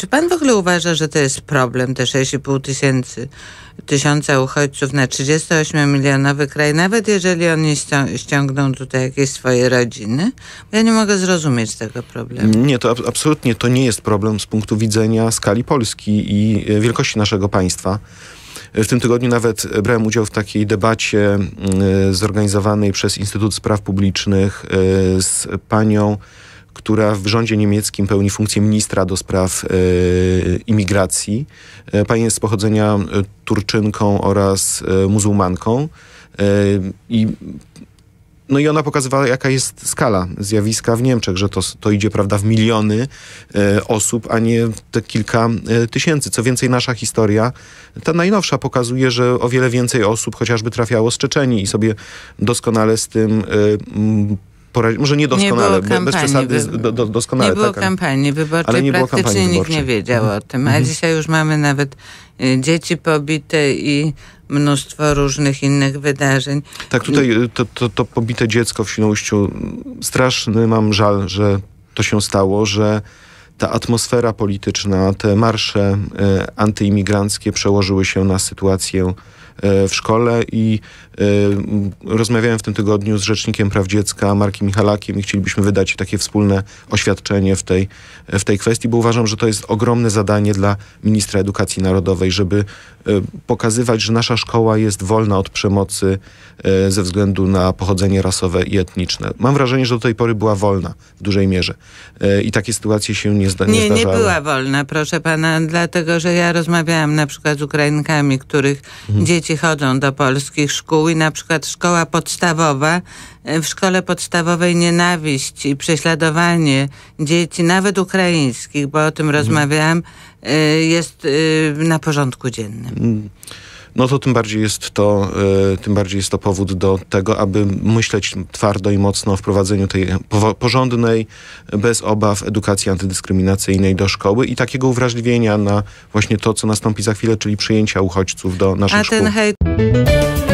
Czy pan w ogóle uważa, że to jest problem, te 6,5 tysięcy, tysiąca uchodźców na 38-milionowy kraj, nawet jeżeli oni ściągną tutaj jakieś swoje rodziny? Ja nie mogę zrozumieć tego problemu. Nie, to absolutnie to nie jest problem z punktu widzenia skali Polski i e, wielkości naszego państwa. W tym tygodniu nawet brałem udział w takiej debacie mm, e, zorganizowanej przez Instytut Spraw Publicznych e, z panią która w rządzie niemieckim pełni funkcję ministra do spraw e, imigracji. E, pani jest z pochodzenia e, Turczynką oraz muzułmanką. I no i ona pokazywała, jaka jest skala zjawiska w Niemczech, że to, to idzie prawda, w miliony e, osób, a nie te kilka e, tysięcy. Co więcej, nasza historia, ta najnowsza, pokazuje, że o wiele więcej osób chociażby trafiało z Czeczenii i sobie doskonale z tym e, m, może nie doskonale, nie bez przesady wy... do, do, doskonale. Nie było tak, kampanii wyborczej, ale nie praktycznie kampanii nikt nie wiedział mhm. o tym, a mhm. dzisiaj już mamy nawet y, dzieci pobite i mnóstwo różnych innych wydarzeń. Tak, tutaj y, to, to, to pobite dziecko w Świnoujściu, straszny mam żal, że to się stało, że ta atmosfera polityczna, te marsze e, antyimigranckie przełożyły się na sytuację e, w szkole i e, rozmawiałem w tym tygodniu z rzecznikiem praw dziecka Markiem Michalakiem i chcielibyśmy wydać takie wspólne oświadczenie w tej, w tej kwestii, bo uważam, że to jest ogromne zadanie dla ministra edukacji narodowej, żeby pokazywać, że nasza szkoła jest wolna od przemocy ze względu na pochodzenie rasowe i etniczne. Mam wrażenie, że do tej pory była wolna w dużej mierze i takie sytuacje się nie zda, nie, nie zdarzało? Nie, była wolna, proszę pana, dlatego że ja rozmawiałam na przykład z Ukrainkami, których mhm. dzieci chodzą do polskich szkół i na przykład szkoła podstawowa, e, w szkole podstawowej nienawiść i prześladowanie dzieci, nawet ukraińskich, bo o tym mhm. rozmawiałam, e, jest e, na porządku dziennym. Mhm no to tym bardziej jest to, e, tym bardziej jest to powód do tego, aby myśleć twardo i mocno o wprowadzeniu tej porządnej, bez obaw edukacji antydyskryminacyjnej do szkoły i takiego uwrażliwienia na właśnie to, co nastąpi za chwilę, czyli przyjęcia uchodźców do naszych A szkół. Ten